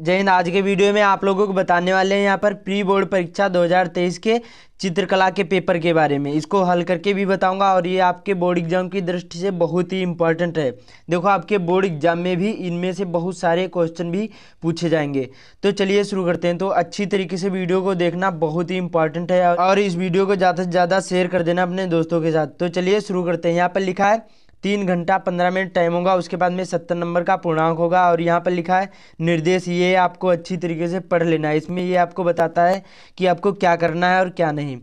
जय हिंद आज के वीडियो में आप लोगों को बताने वाले हैं यहाँ पर प्री बोर्ड परीक्षा 2023 के चित्रकला के पेपर के बारे में इसको हल करके भी बताऊंगा और ये आपके बोर्ड एग्जाम की दृष्टि से बहुत ही इंपॉर्टेंट है देखो आपके बोर्ड एग्जाम में भी इनमें से बहुत सारे क्वेश्चन भी पूछे जाएंगे तो चलिए शुरू करते हैं तो अच्छी तरीके से वीडियो को देखना बहुत ही इंपॉर्टेंट है और इस वीडियो को ज़्यादा से ज़्यादा शेयर कर देना अपने दोस्तों के साथ तो चलिए शुरू करते हैं यहाँ पर लिखा है तीन घंटा पंद्रह मिनट टाइम होगा उसके बाद में सत्तर नंबर का पूर्णांक होगा और यहाँ पर लिखा है निर्देश ये आपको अच्छी तरीके से पढ़ लेना है इसमें ये आपको बताता है कि आपको क्या करना है और क्या नहीं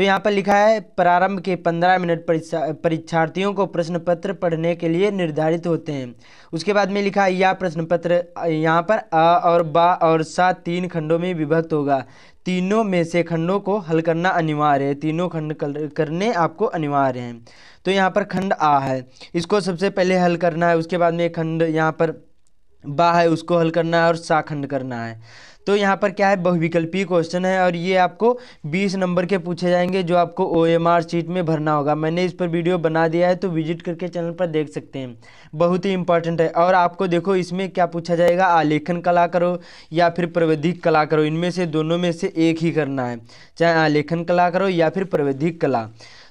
तो यहाँ पर लिखा है प्रारंभ के पंद्रह मिनट परीक्षार्थियों को प्रश्न पत्र पढ़ने के लिए निर्धारित होते हैं उसके बाद में लिखा है यह प्रश्न पत्र यहाँ पर आ और बा और सा तीन खंडों में विभक्त होगा तीनों में से खंडों को हल करना अनिवार्य है तीनों खंड करने आपको अनिवार्य हैं तो यहाँ पर खंड आ है इसको सबसे पहले हल करना है उसके बाद में खंड यहाँ पर बा है उसको हल करना है और सा खंड करना है तो यहाँ पर क्या है बहुविकल्पी क्वेश्चन है और ये आपको बीस नंबर के पूछे जाएंगे जो आपको ओ एम आर सीट में भरना होगा मैंने इस पर वीडियो बना दिया है तो विजिट करके चैनल पर देख सकते हैं बहुत ही इंपॉर्टेंट है और आपको देखो इसमें क्या पूछा जाएगा आलेखन कला करो या फिर प्रवैधिक कला करो इनमें से दोनों में से एक ही करना है चाहे आलेखन कला करो या फिर प्रवैधिक कला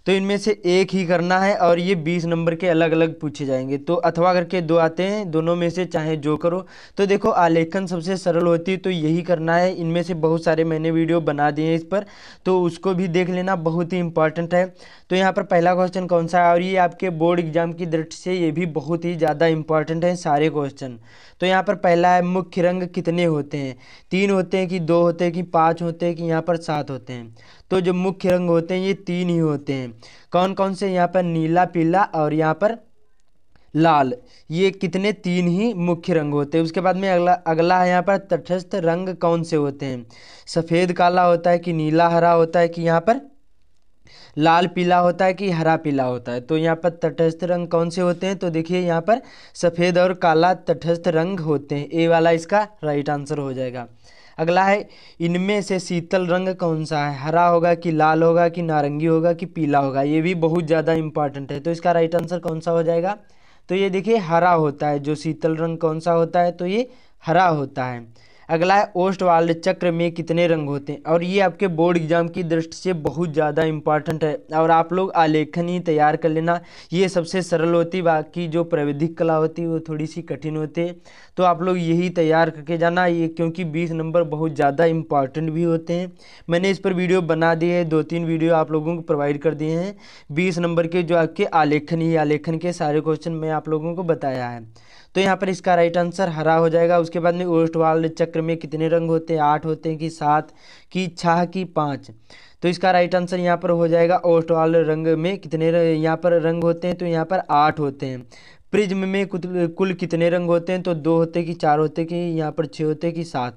तो इनमें से एक ही करना है और ये बीस नंबर के अलग अलग पूछे जाएंगे तो अथवा करके दो आते हैं दोनों में से चाहे जो करो तो देखो आलेखन सबसे सरल होती है तो यही करना है इनमें से बहुत सारे मैंने वीडियो बना दिए हैं इस पर तो उसको भी देख लेना बहुत ही इंपॉर्टेंट है तो यहाँ पर पहला क्वेश्चन कौन सा है और ये आपके बोर्ड एग्जाम की दृष्टि से ये भी बहुत ही ज़्यादा इंपॉर्टेंट है सारे क्वेश्चन तो यहाँ पर पहला है मुख्य रंग कितने होते हैं तीन होते हैं कि दो होते हैं कि पाँच होते हैं कि यहाँ पर सात होते हैं तो जो मुख्य रंग होते हैं ये तीन ही होते हैं कौन कौन से यहाँ पर नीला पीला और यहाँ पर लाल ये कितने तीन ही मुख्य रंग होते हैं उसके बाद में अगला अगला है यहाँ पर तटस्थ रंग कौन से होते हैं सफ़ेद काला होता है कि नीला हरा होता है कि यहाँ पर लाल पीला होता है कि हरा पीला होता है तो यहाँ पर तटस्थ रंग कौन से होते हैं तो देखिए यहाँ पर सफ़ेद और काला तटस्थ रंग होते हैं ए वाला इसका राइट आंसर हो जाएगा अगला है इनमें से शीतल रंग कौन सा है हरा होगा कि लाल होगा कि नारंगी होगा कि पीला होगा ये भी बहुत ज़्यादा इंपॉर्टेंट है तो इसका राइट आंसर कौन सा हो जाएगा तो ये देखिए हरा होता है जो शीतल रंग कौन सा होता है तो ये हरा होता है अगला है ओस्ट वाल्ड चक्र में कितने रंग होते हैं और ये आपके बोर्ड एग्जाम की दृष्टि से बहुत ज़्यादा इंपॉर्टेंट है और आप लोग आलेखन ही तैयार कर लेना ये सबसे सरल होती बाकी जो प्राविधिक कला होती है वो थोड़ी सी कठिन होती है तो आप लोग यही तैयार करके जाना ये क्योंकि बीस नंबर बहुत ज़्यादा इंपॉर्टेंट भी होते हैं मैंने इस पर वीडियो बना दिए है दो तीन वीडियो आप लोगों को प्रोवाइड कर दिए हैं बीस नंबर के जो आपके आलेखन ही आलेखन के सारे क्वेश्चन मैं आप लोगों को बताया है तो यहाँ पर इसका राइट आंसर हरा हो जाएगा उसके बाद में ओस्ट वाल चक्र में कितने रंग होते हैं आठ होते हैं कि सात कि छः कि पाँच तो इसका राइट आंसर यहाँ पर हो जाएगा ओस्ट रंग में कितने यहाँ पर रंग होते हैं तो यहाँ पर आठ होते हैं प्रिज्म में कुल कितने रंग होते हैं तो दो होते कि चार होते कि यहाँ पर छः होते कि सात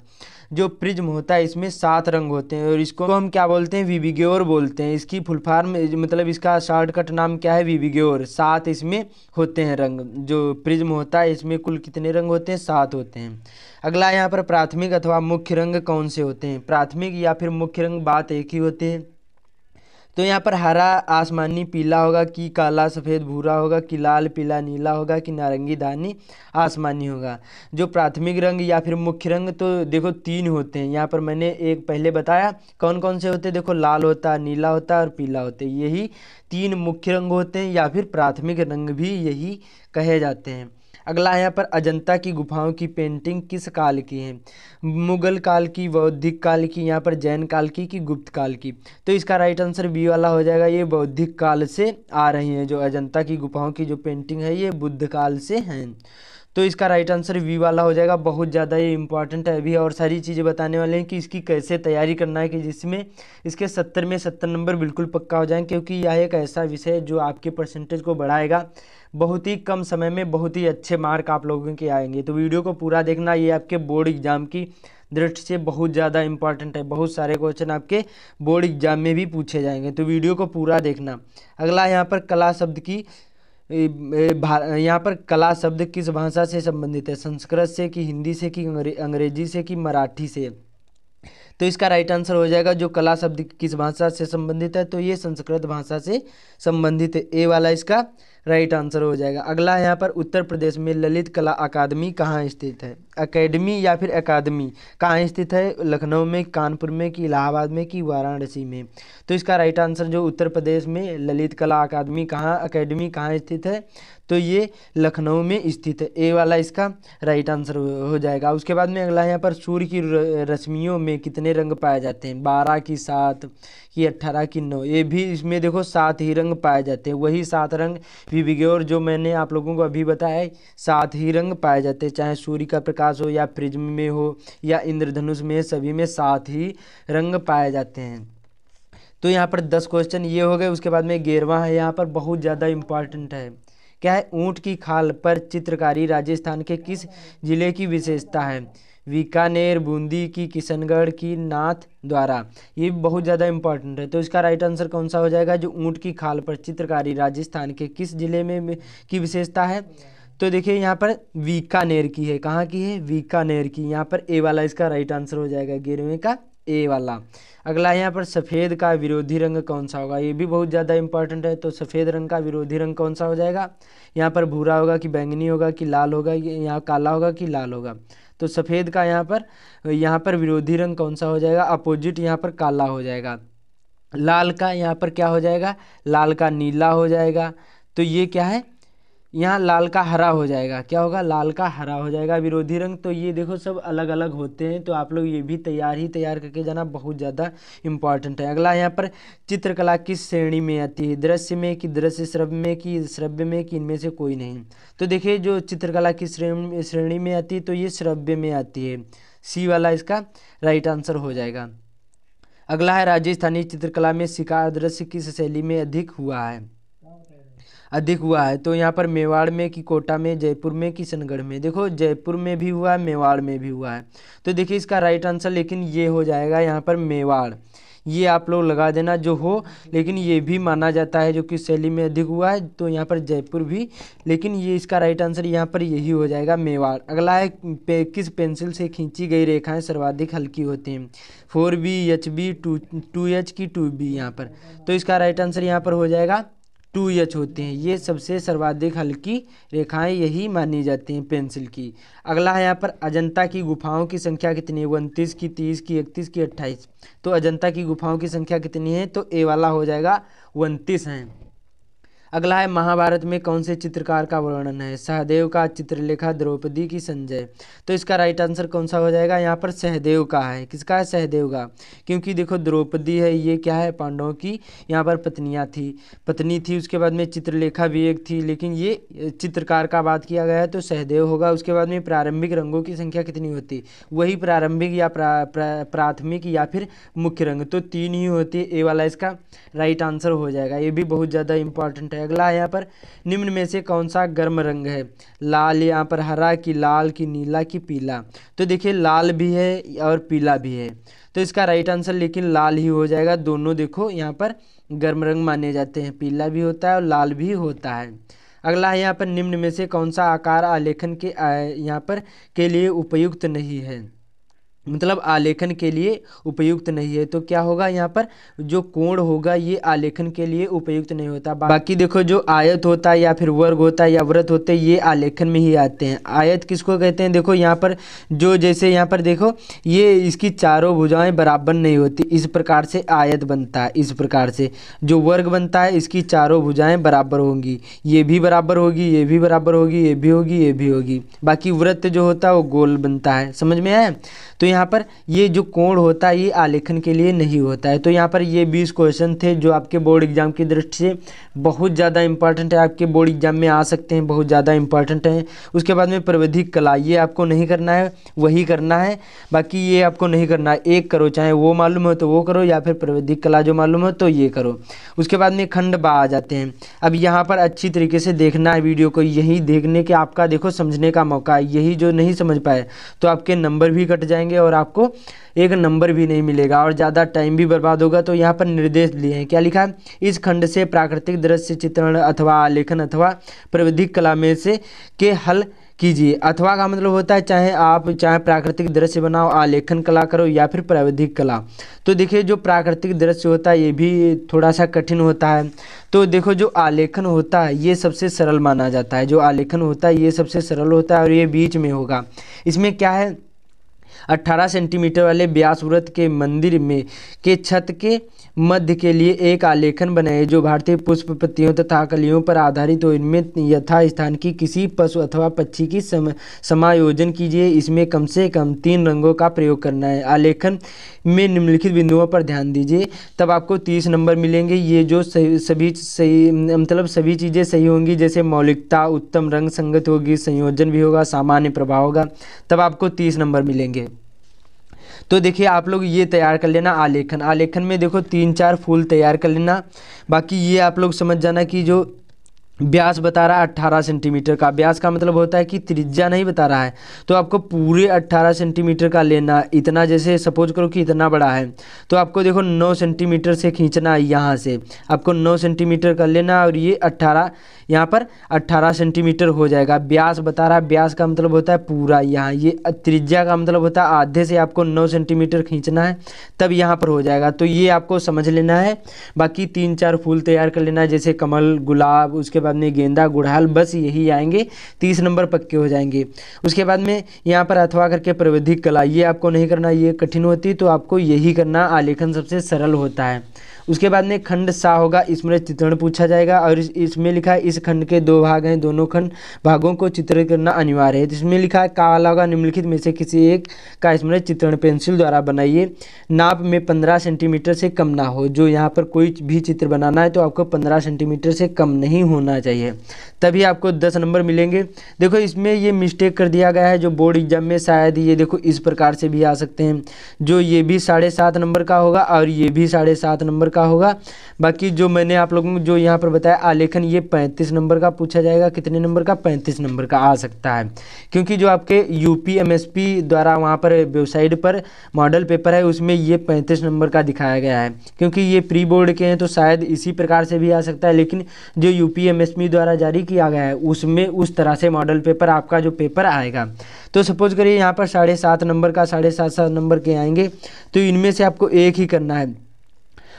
जो प्रिज्म होता है इसमें सात रंग होते हैं और इसको हम क्या बोलते हैं विविग्योर बोलते हैं इसकी फुल फार्म मतलब इसका शॉर्टकट नाम क्या है विविग्योर सात इसमें होते हैं रंग जो प्रिज्म होता है इसमें कुल कितने रंग होते हैं सात होते हैं अगला यहाँ पर प्राथमिक अथवा मुख्य रंग कौन से होते हैं प्राथमिक या फिर मुख्य रंग बात एक ही होते हैं तो यहाँ पर हरा आसमानी पीला होगा कि काला सफ़ेद भूरा होगा कि लाल पीला नीला होगा कि नारंगी धानी आसमानी होगा जो प्राथमिक रंग या फिर मुख्य रंग तो देखो तीन होते हैं यहाँ पर मैंने एक पहले बताया कौन कौन से होते हैं देखो लाल होता नीला होता और पीला होता यही तीन मुख्य रंग होते हैं या फिर प्राथमिक रंग भी यही कहे जाते हैं अगला यहाँ पर अजंता की गुफाओं की पेंटिंग किस काल की है मुगल काल की बौद्धिक काल की यहाँ पर जैन काल की कि गुप्त काल की तो इसका राइट आंसर बी वाला हो जाएगा ये बौद्धिक काल से आ रही हैं जो अजंता की गुफाओं की जो पेंटिंग है ये बुद्ध काल से हैं तो इसका राइट आंसर वी वाला हो जाएगा बहुत ज़्यादा ये इंपॉर्टेंट है अभी और सारी चीज़ें बताने वाले हैं कि इसकी कैसे तैयारी करना है कि जिसमें इसके सत्तर में सत्तर नंबर बिल्कुल पक्का हो जाए क्योंकि यह एक ऐसा विषय है जो आपके परसेंटेज को बढ़ाएगा बहुत ही कम समय में बहुत ही अच्छे मार्क आप लोगों के आएंगे तो वीडियो को पूरा देखना ये आपके बोर्ड एग्ज़ाम की दृष्टि से बहुत ज़्यादा इंपॉर्टेंट है बहुत सारे क्वेश्चन आपके बोर्ड एग्जाम में भी पूछे जाएंगे तो वीडियो को पूरा देखना अगला यहाँ पर कला शब्द की यहाँ पर कला शब्द किस भाषा से संबंधित है संस्कृत से कि हिंदी से कि अंग्रेजी से कि मराठी से तो इसका राइट आंसर हो जाएगा जो कला शब्द किस भाषा से संबंधित है तो ये संस्कृत भाषा से संबंधित है ए वाला इसका राइट आंसर हो जाएगा अगला यहाँ पर उत्तर प्रदेश में ललित कला अकादमी कहाँ स्थित है अकेडमी या फिर अकादमी कहाँ स्थित है लखनऊ में कानपुर में कि इलाहाबाद में कि वाराणसी में तो इसका राइट आंसर जो उत्तर प्रदेश में ललित कला अकादमी कहाँ अकेडमी कहाँ स्थित है तो ये लखनऊ में स्थित है ए वाला इसका राइट आंसर हो जाएगा उसके बाद में अगला यहाँ पर सूर्य की रश्मियों में कितने रंग पाए जाते हैं बारह की सात की अट्ठारह की नौ ये भी इसमें देखो सात ही रंग पाए जाते हैं वही सात रंग और जो मैंने आप लोगों को अभी बताया है सात ही रंग पाए जाते हैं चाहे सूर्य का प्रकाश हो या प्रिज्म में हो या इंद्रधनुष में सभी में सात ही रंग पाए जाते हैं तो यहाँ पर दस क्वेश्चन ये हो गए उसके बाद में गेरवा है यहाँ पर बहुत ज़्यादा इम्पॉर्टेंट है क्या है ऊँट की खाल पर चित्रकारी राजस्थान के किस जिले की विशेषता है बीकानेर बूंदी की किशनगढ़ की नाथ द्वारा ये बहुत ज़्यादा इंपॉर्टेंट है तो इसका राइट आंसर कौन सा हो जाएगा जो ऊँट की खाल पर चित्रकारी राजस्थान के किस जिले में की विशेषता है तो देखिए यहाँ पर बीकानेर की है कहाँ की है बीकानेर की यहाँ पर ए वाला इसका राइट आंसर हो जाएगा गेरवे का ए वाला अगला यहाँ पर सफ़ेद का विरोधी रंग कौन सा होगा ये भी बहुत ज़्यादा इंपॉर्टेंट है तो सफ़ेद रंग का विरोधी रंग कौन सा हो जाएगा यहाँ पर भूरा होगा कि बैंगनी होगा कि लाल होगा यहाँ काला होगा कि लाल होगा तो सफ़ेद का यहाँ पर यहाँ पर विरोधी रंग कौन सा हो जाएगा अपोजिट यहाँ पर काला हो जाएगा लाल का यहाँ पर क्या हो जाएगा लाल का नीला हो जाएगा तो ये क्या है यहाँ लाल का हरा हो जाएगा क्या होगा लाल का हरा हो जाएगा विरोधी रंग तो ये देखो सब अलग अलग होते हैं तो आप लोग ये भी तैयार ही तैयार करके जाना बहुत ज़्यादा इंपॉर्टेंट है अगला यहाँ पर चित्रकला किस श्रेणी में आती है दृश्य में कि दृश्य श्रव्य में कि श्रव्य में कि इनमें से कोई नहीं तो देखिए जो चित्रकला किस श्रेणी में आती है तो ये श्रव्य में आती है सी वाला इसका राइट आंसर हो जाएगा अगला है राजस्थानी चित्रकला में शिकार दृश्य किस शैली में अधिक हुआ है अधिक हुआ है तो यहाँ पर मेवाड़ में कि कोटा में जयपुर में किशनगढ़ में देखो जयपुर में भी हुआ है मेवाड़ में भी हुआ है तो देखिए इसका राइट आंसर लेकिन ये हो जाएगा यहाँ पर मेवाड़ ये आप लोग लगा देना जो हो लेकिन ये भी माना जाता है जो कि शैली में अधिक हुआ है तो यहाँ पर जयपुर भी लेकिन ये इसका राइट आंसर यहाँ पर यही हो जाएगा मेवाड़ अगला है पे, किस पेंसिल से खींची गई रेखाएं सर्वाधिक हल्की होती हैं four B H B two two H की टू बी यहाँ पर तो इसका राइट आंसर यहाँ पर हो जाएगा टू एच होते हैं ये सबसे सर्वाधिक हल्की रेखाएं यही मानी जाती हैं पेंसिल की अगला है यहाँ पर अजंता की गुफाओं की संख्या कितनी है उनतीस की तीस की इकतीस की अट्ठाईस तो अजंता की गुफाओं की संख्या कितनी है तो ए वाला हो जाएगा उनतीस हैं अगला है महाभारत में कौन से चित्रकार का वर्णन है सहदेव का चित्रलेखा द्रौपदी की संजय तो इसका राइट आंसर कौन सा हो जाएगा यहाँ पर सहदेव का है किसका है सहदेव का क्योंकि देखो द्रौपदी है ये क्या है पांडवों की यहाँ पर पत्नियाँ थी पत्नी थी उसके बाद में चित्रलेखा भी एक थी लेकिन ये चित्रकार का बात किया गया है तो सहदेव होगा उसके बाद में प्रारंभिक रंगों की संख्या कितनी होती वही प्रारंभिक या प्रा, प्राथमिक या फिर मुख्य रंग तो तीन ही होती है ए वाला इसका राइट आंसर हो जाएगा ये भी बहुत ज़्यादा इंपॉर्टेंट है है अगला है यहाँ पर निम्न में से कौन सा गर्म रंग है लाल यहाँ पर हरा की लाल की नीला की पीला तो देखिए लाल भी है और पीला भी है तो इसका राइट आंसर लेकिन लाल ही हो जाएगा दोनों देखो यहाँ पर गर्म रंग माने जाते हैं पीला भी होता है और लाल भी होता है अगला है यहाँ पर निम्न में से कौन सा आकार आलेखन के यहाँ पर के लिए उपयुक्त नहीं है मतलब आलेखन के लिए उपयुक्त नहीं है तो क्या होगा यहाँ पर जो कोण होगा ये आलेखन के लिए उपयुक्त नहीं होता बाकी देखो जो आयत होता है या फिर वर्ग होता है या व्रत होते ये आलेखन में ही आते हैं आयत किसको कहते हैं देखो यहाँ पर जो जैसे यहाँ पर देखो ये इसकी चारों भुजाएं बराबर नहीं होती इस प्रकार से आयत बनता है इस प्रकार से जो वर्ग बनता है इसकी चारों भुजाएँ बराबर होंगी ये भी बराबर होगी ये भी बराबर होगी ये भी होगी ये भी होगी बाकी व्रत जो होता है वो गोल बनता है समझ में आए तो यहाँ पर ये जो कोण होता है ये आलेखन के लिए नहीं होता है तो यहाँ पर ये बीस क्वेश्चन थे जो आपके बोर्ड एग्जाम की दृष्टि से बहुत ज़्यादा इंपॉर्टेंट है आपके बोर्ड एग्जाम में आ सकते हैं बहुत ज़्यादा इंपॉर्टेंट हैं उसके बाद में प्रविधिक कला ये आपको नहीं करना है वही करना है बाकी ये आपको नहीं करना है एक करो चाहे वो मालूम हो तो वो करो या फिर प्रविधिक कला जो मालूम हो तो ये करो उसके बाद में खंड बा आ जाते हैं अब यहाँ पर अच्छी तरीके से देखना है वीडियो को यही देखने के आपका देखो समझने का मौका है यही जो नहीं समझ पाए तो आपके नंबर भी कट जाएंगे जाएंगे और आपको एक नंबर भी नहीं मिलेगा और ज़्यादा टाइम भी बर्बाद होगा तो यहाँ पर निर्देश लिए हैं क्या लिखा है इस खंड से प्राकृतिक दृश्य चित्रण अथवा लेखन अथवा प्रविधिक कला में से के हल कीजिए अथवा का मतलब होता है चाहे आप चाहे प्राकृतिक दृश्य बनाओ आलेखन कला करो या फिर प्राविधिक कला तो देखिए जो प्राकृतिक दृश्य होता है ये भी थोड़ा सा कठिन होता है तो देखो जो आलेखन होता है ये सबसे सरल माना जाता है जो आलेखन होता है ये सबसे सरल होता है और ये बीच में होगा इसमें क्या है अट्ठारह सेंटीमीटर वाले व्यास व्रत के मंदिर में के छत के मध्य के लिए एक आलेखन बनाए जो भारतीय पुष्प पत्तियों तथा कलियों पर आधारित हो इनमें यथा स्थान की किसी पशु अथवा पक्षी की सम, समायोजन कीजिए इसमें कम से कम तीन रंगों का प्रयोग करना है आलेखन में निम्नलिखित बिंदुओं पर ध्यान दीजिए तब आपको तीस नंबर मिलेंगे ये जो सही, सभी सही मतलब सभी चीज़ें सही होंगी जैसे मौलिकता उत्तम रंग संगत होगी संयोजन भी होगा सामान्य प्रभाव होगा तब आपको तीस नंबर मिलेंगे तो देखिए आप लोग ये तैयार कर लेना आलेखन आलेखन में देखो तीन चार फूल तैयार कर लेना बाकी ये आप लोग समझ जाना कि जो ब्यास बता रहा है 18 सेंटीमीटर का ब्यास का मतलब होता है कि त्रिज्या नहीं बता रहा है तो आपको पूरे 18 सेंटीमीटर का लेना इतना जैसे सपोज करो कि इतना बड़ा है तो आपको देखो 9 सेंटीमीटर से खींचना है यहाँ से आपको 9 सेंटीमीटर का लेना और ये 18 यहाँ पर 18 सेंटीमीटर हो जाएगा ब्यास बता रहा है ब्यास का मतलब होता है पूरा यहाँ ये त्रिज्या का मतलब होता है आधे से आपको नौ सेंटीमीटर खींचना है तब यहाँ पर हो जाएगा तो ये आपको समझ लेना है बाकी तीन चार फूल तैयार कर लेना है जैसे कमल गुलाब उसके बाद में गेंदा गुड़हाल बस यही आएंगे तीस नंबर पक्के हो जाएंगे उसके बाद में यहाँ पर अथवा करके प्रविधिक कला ये आपको नहीं करना ये कठिन होती तो आपको यही करना आलेखन सबसे सरल होता है उसके बाद में खंड सा होगा इसमें चित्रण पूछा जाएगा और इसमें लिखा है इस खंड के दो भाग हैं दोनों खंड भागों को चित्रित करना अनिवार्य है इसमें लिखा है का वाला होगा निम्नलिखित में से किसी एक का इसमें चित्रण पेंसिल द्वारा बनाइए नाप में पंद्रह सेंटीमीटर से कम ना हो जो यहाँ पर कोई भी चित्र बनाना है तो आपको पंद्रह सेंटीमीटर से कम नहीं होना चाहिए तभी आपको दस नंबर मिलेंगे देखो इसमें ये मिस्टेक कर दिया गया है जो बोर्ड एग्जाम में शायद ये देखो इस प्रकार से भी आ सकते हैं जो ये भी साढ़े सात नंबर का होगा और ये भी साढ़े सात नंबर का होगा बाकी जो मैंने आप लोगों को जो यहाँ पर बताया आलेखन ये पैंतीस नंबर का पूछा जाएगा कितने नंबर का पैंतीस नंबर का आ सकता है क्योंकि जो आपके यू द्वारा वहाँ पर वेबसाइट पर मॉडल पेपर है उसमें ये पैंतीस नंबर का दिखाया गया है क्योंकि ये प्री बोर्ड के हैं तो शायद इसी प्रकार से भी आ सकता है लेकिन जो यू द्वारा जारी किया गया है उसमें उस तरह से मॉडल पेपर आपका जो पेपर आएगा तो सपोज करिए यहाँ पर साढ़े सात नंबर का साढ़े सात सात नंबर के आएंगे तो इनमें से आपको एक ही करना है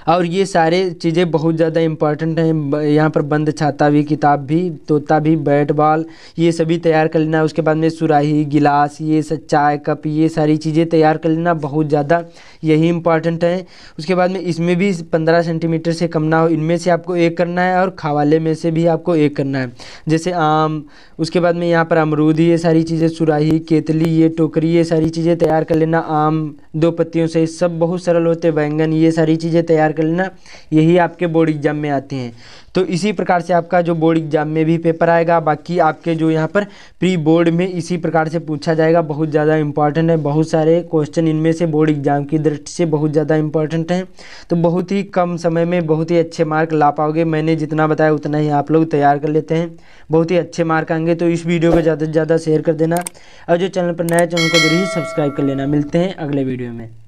और ये सारे चीज़ें बहुत ज़्यादा इम्पॉर्टेंट हैं यहाँ पर बंद छाता भी किताब भी तोता भी बैट बॉल ये सभी तैयार कर लेना उसके बाद में सुराही गिलास ये सब चाय कप ये सारी चीज़ें तैयार कर लेना बहुत ज़्यादा यही इम्पॉर्टेंट है उसके बाद में इसमें भी पंद्रह सेंटीमीटर से कम ना हो इनमें से आपको एक करना है और खावाले में से भी आपको एक करना है जैसे आम उसके बाद में यहाँ पर अमरूद ये सारी चीज़ें सुराही केतली ये टोकरी ये सारी चीज़ें तैयार कर लेना आम दो पत्तियों से सब बहुत सरल होते बैंगन ये सारी चीज़ें तैयार तैयार कर लेना यही आपके बोर्ड एग्ज़ाम में आते हैं तो इसी प्रकार से आपका जो बोर्ड एग्ज़ाम में भी पेपर आएगा बाकी आपके जो यहाँ पर प्री बोर्ड में इसी प्रकार से पूछा जाएगा बहुत ज़्यादा इंपॉर्टेंट है बहुत सारे क्वेश्चन इनमें से बोर्ड एग्ज़ाम की दृष्टि से बहुत ज़्यादा इंपॉर्टेंट हैं तो बहुत ही कम समय में बहुत ही अच्छे मार्क ला पाओगे मैंने जितना बताया उतना ही आप लोग तैयार कर लेते हैं बहुत ही अच्छे मार्क आएंगे तो इस वीडियो को ज़्यादा से ज़्यादा शेयर कर देना और जो चैनल पर नया चैनल तो को जरूर सब्सक्राइब कर लेना मिलते हैं अगले वीडियो में